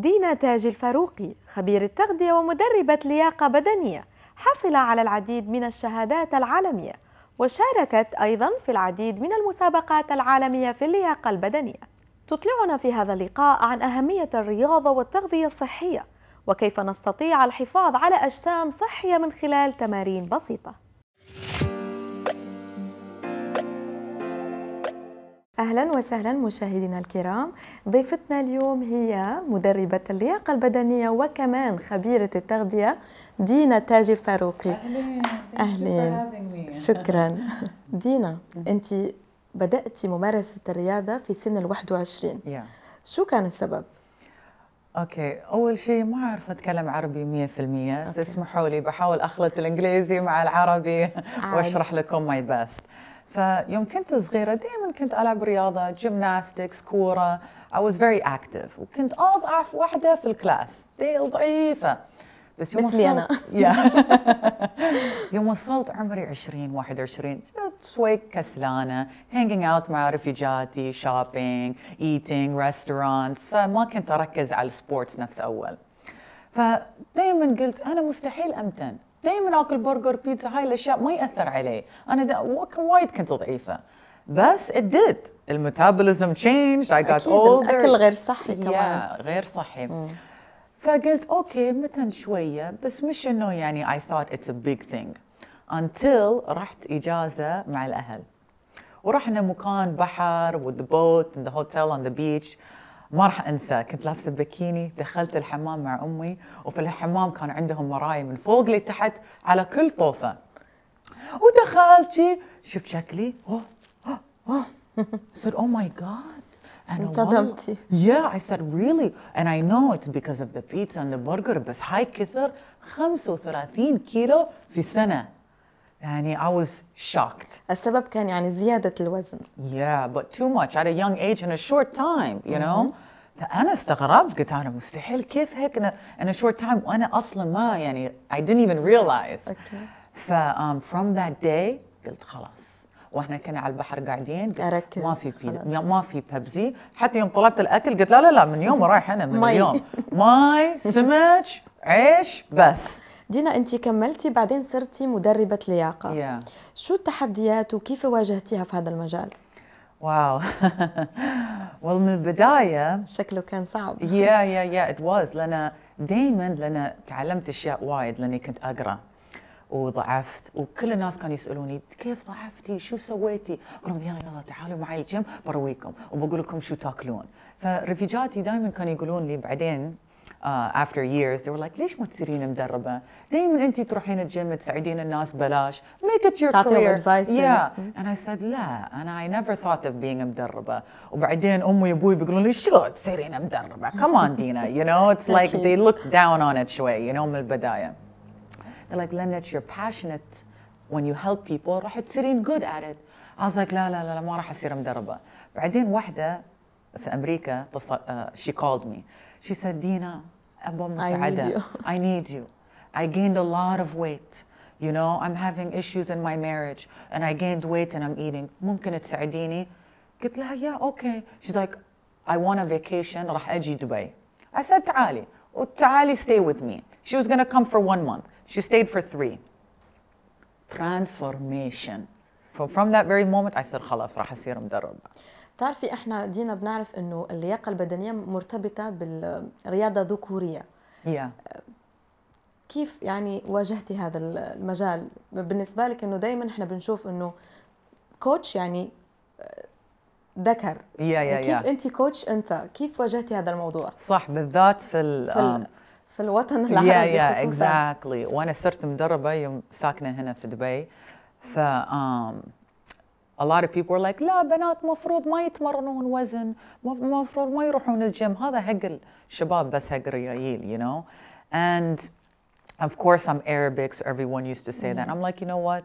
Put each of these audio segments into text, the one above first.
دينا تاج الفاروقي خبير التغذية ومدربة لياقة بدنية حصل على العديد من الشهادات العالمية وشاركت أيضا في العديد من المسابقات العالمية في اللياقة البدنية تطلعنا في هذا اللقاء عن أهمية الرياضة والتغذية الصحية وكيف نستطيع الحفاظ على أجسام صحية من خلال تمارين بسيطة اهلا وسهلا مشاهدينا الكرام ضيفتنا اليوم هي مدربه اللياقه البدنيه وكمان خبيره التغذيه دينا تاجي الفاروقي اهلا اهلا شكرا دينا انت بدات ممارسه الرياضه في سن ال 21 yeah. شو كان السبب اوكي اول شيء ما اعرف اتكلم عربي 100% تسمحوا لي بحاول اخلط الانجليزي مع العربي واشرح لكم ماي بيست فيوم كنت صغيره دائما كنت العب رياضه جيمناستكس كوره I was very active وكنت اضعف آه، واحده في الكلاس ضعيفه بس يوم مثلي انا يوم وصلت عمري 20 21 شوي كسلانه هانجينج اوت مع رفيجاتي شوبينج ايتينج ريستورانتس فما كنت اركز على السبورتس نفس اول فدائما قلت انا مستحيل امتن دائما اكل برجر بيتزا هاي الاشياء ما ياثر علي انا وايد كنت ضعيفه بس it did الميتابوليزم changed I got older الاكل غير صحي كمان yeah, غير صحي مم. فقلت اوكي متن شويه بس مش انه يعني I thought it's a big thing until رحت اجازه مع الاهل ورحنا مكان بحر with the boat and the hotel on the beach ما راح انسى كنت لابسه بكيني دخلت الحمام مع امي وفي الحمام كان عندهم مرايا من فوق لتحت على كل طوفه ودخلت شي شفت شكلي اوه اوه اوه said oh my god انصدمتي yeah I said really and I know it's because of the pizza and the burger بس هاي كثر 35 كيلو في سنه يعني I was shocked. السبب كان يعني زيادة الوزن. Yeah, but too much at a young age in a short time, you know. Mm-hmm. فأنا استغربت قلت أنا مستحيل كيف هيك أنا in a short time وأنا أصلا ما يعني I didn't even realize. Okay. ف um, from that day قلت خلاص. واحنا كنا على البحر قاعدين اركز ما في بي... ما في بيبسي حتى يوم طلبت الاكل قلت لا لا لا من يوم رايح انا من اليوم ماي سمك عيش بس دينا انت كملتي بعدين صرتي مدربه لياقه yeah. شو التحديات وكيف واجهتيها في هذا المجال واو والله من البدايه شكله كان صعب يا يا يا ات واز لان دائما لان تعلمت اشياء وايد لاني كنت اقرا وضعفت وكل الناس كانوا يسالوني كيف ضعفتي؟ شو سويتي؟ اقول لهم يلا يلا تعالوا معي الجيم برويكم وبقول لكم شو تاكلون. فرفيجاتي دائما كانوا يقولون لي بعدين uh, after years they were like ليش ما تصيرين مدربة؟ دائما انت تروحين الجيم تساعدين الناس بلاش make it your career." تعطيهم advice yeah and I said لا And I never thought of being مدربة وبعدين أمي وأبوي بيقولون لي شو تصيرين مدربة؟ come on Dina you know it's like they look down on it شوي you know من البداية they're like Lynette you're passionate when you help people راح تصيرين good at it I was like لا لا لا ما راح أصير مدربة بعدين واحدة في امريكا she called me she said دينا ابو مساعده I need you I gained a lot of weight you know I'm having issues in my marriage and I gained weight and I'm eating ممكن تساعديني قلت لها yeah okay she's like I want a vacation راح اجي دبي I said تعالي وتعالي stay with me she was gonna come for one month she stayed for three transformation from, from that very moment I said خلاص راح اصير مدربة بتعرفي احنا دينا بنعرف انه اللياقه البدنيه مرتبطه بالرياضه الذكوريه yeah. كيف يعني واجهتي هذا المجال بالنسبه لك انه دائما احنا بنشوف انه كوتش يعني آه، ذكر يا يا كيف انت كوتش انت كيف واجهتي هذا الموضوع صح بالذات في ال في, الـ في الوطن العربي يا يا اكزاكتلي وانا صرت مدربه يوم ساكنه هنا في دبي ف A lot of people were like لا بنات مفروض ما يتمرنون وزن مفروض ما يروحون الجيم هذا حق الشباب بس حق الرجال you know and of course I'm Arabic so everyone used to say that I'm like you know what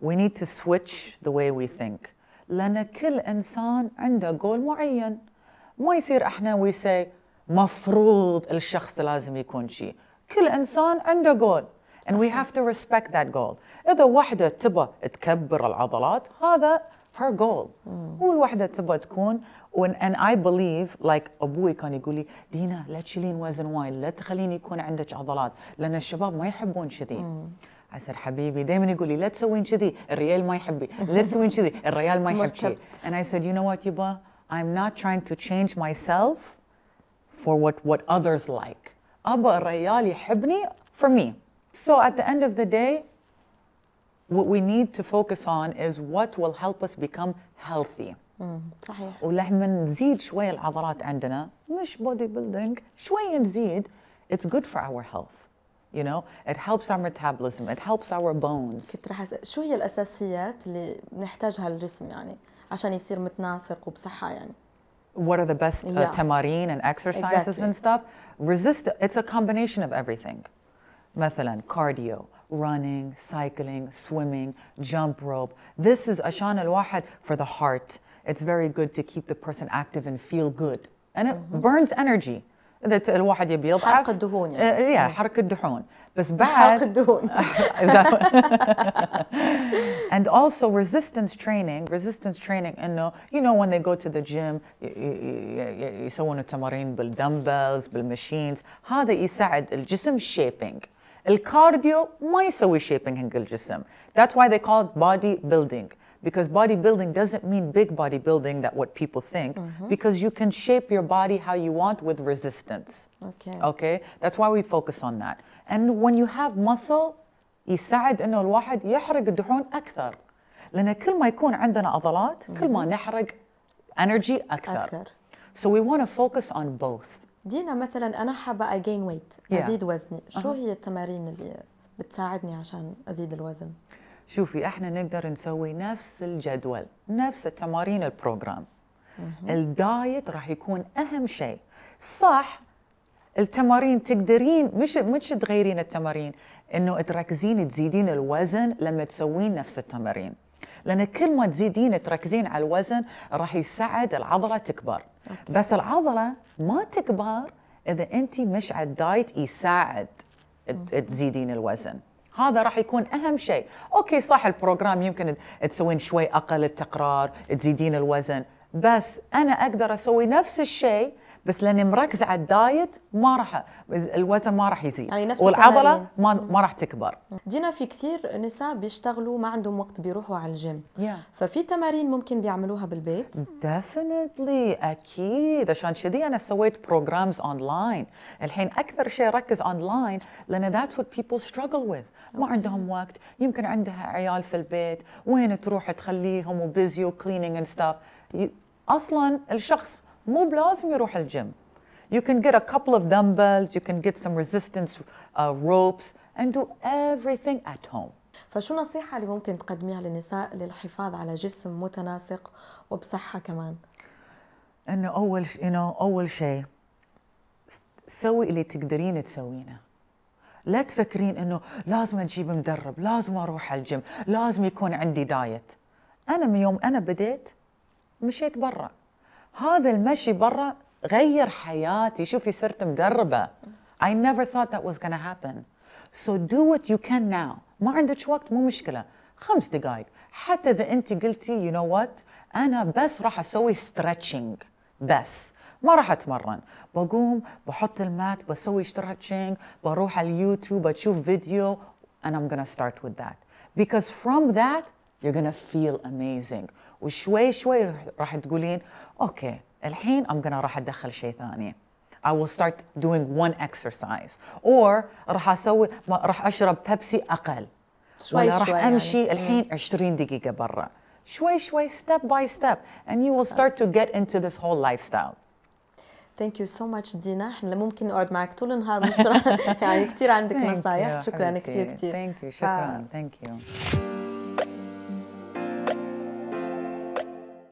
we need to switch the way we think لأن كل إنسان عنده جول معين ما يصير احنا we say مفروض الشخص لازم يكون شيء كل إنسان عنده جول And we have to respect that goal. إذا واحدة تبى تكبر العضلات هذا her goal. والواحدة تبى تكون when, and I believe like أبوي كان يقول لي دينا لا تشيلين وزن وايد لا تخليني يكون عندك عضلات لأن الشباب ما يحبون كذي. عسر حبيبي دائما يقول لي لا تسوين كذي الريال ما يحبي لا تسوين كذي الريال ما يحب كذي. And I said you know what يبا I'm not trying to change myself for what what others like. أبا الريال يحبني for me. So at the end of the day, what we need to focus on is what will help us become healthy. صحيح ولما نزيد شوية العضلات عندنا مش بودي بيلدينج شوية نزيد it's good for our health you know it helps our metabolism it helps our bones كنت رح شو هي الأساسيات اللي بنحتاجها الجسم يعني عشان يصير متناسق وبصحة يعني what are the best uh, yeah. tamarin and exercises exactly. and stuff resist it's a combination of everything مثلا كارديو running, cycling, swimming, jump rope. This is Ashana al for the heart. It's very good to keep the person active and feel good. And it mm-hmm. burns energy. That الواحد يبي يضعف حرق الدهون يعني uh, yeah, mm. حرق الدهون بس بعد حرق الدهون and also resistance training resistance training انه you know when they go to the gym يسوون التمارين بالدمبلز بالماشينز هذا يساعد الجسم shaping الكارديو so يسوي shaping حق الجسم that's why they call it bodybuilding because bodybuilding doesn't mean big bodybuilding that what people think mm -hmm. because you can shape your body how you want with resistance okay okay that's why we focus on that and when you have muscle يساعد انه الواحد يحرق الدهون اكثر لان كل ما يكون عندنا عضلات كل ما mm-hmm. نحرق energy اكثر, أكثر. so we want to focus on both دينا مثلا انا حابه اجين ويت ازيد وزني شو هي التمارين اللي بتساعدني عشان ازيد الوزن شوفي احنا نقدر نسوي نفس الجدول نفس التمارين البروجرام الدايت راح يكون اهم شيء صح التمارين تقدرين مش مش تغيرين التمارين انه تركزين تزيدين الوزن لما تسوين نفس التمارين لان كل ما تزيدين تركزين على الوزن راح يساعد العضله تكبر أوكي. بس العضله ما تكبر اذا انت مش على الدايت يساعد تزيدين الوزن هذا راح يكون اهم شيء اوكي صح البروجرام يمكن تسوين شوي اقل التقرار تزيدين الوزن بس انا اقدر اسوي نفس الشيء بس لاني مركزه على الدايت ما راح الوزن ما راح يزيد يعني نفس والعضله ما ما راح تكبر دينا في كثير نساء بيشتغلوا ما عندهم وقت بيروحوا على الجيم yeah. ففي تمارين ممكن بيعملوها بالبيت ديفينتلي اكيد عشان كذي انا سويت بروجرامز اونلاين الحين اكثر شيء ركز اونلاين لان ذاتس وات بيبل ستراجل وذ ما عندهم وقت يمكن عندها عيال في البيت وين تروح تخليهم وبيزي وكليننج اند ستاف اصلا الشخص مو بلازم يروح الجيم You can get a couple of dumbbells, you can get some resistance uh, ropes and do everything at home. فشو نصيحة اللي ممكن تقدميها للنساء للحفاظ على جسم متناسق وبصحة كمان؟ انه اول شيء you know, اول شيء سوي اللي تقدرين تسوينه لا تفكرين انه لازم اجيب مدرب لازم اروح على الجيم لازم يكون عندي دايت انا من يوم انا بديت مشيت برا هذا المشي برا غير حياتي شوفي صرت مدربة I never thought that was going to happen so do what you can now ما عندك وقت مو مشكلة خمس دقائق حتى إذا أنت قلتي you know what أنا بس راح أسوي stretching بس ما راح اتمرن بقوم بحط المات بسوي ستريتشنج بروح على اليوتيوب بشوف فيديو and I'm gonna start with that because from that You're gonna feel amazing وشوي شوي راح تقولين اوكي الحين I'm gonna راح اتدخل شيء ثاني I will start doing one exercise or راح اسوي راح اشرب بيبسي اقل شوي ولا راح شوي امشي يعني. الحين 20 دقيقه برا شوي شوي step by step and you will start to get into this whole lifestyle ثانك يو سو ماتش دينا احنا ممكن نقعد معك طول النهار مش يعني كثير عندك نصايح شكرا كثير كثير ثانك يو شكرا ثانك يو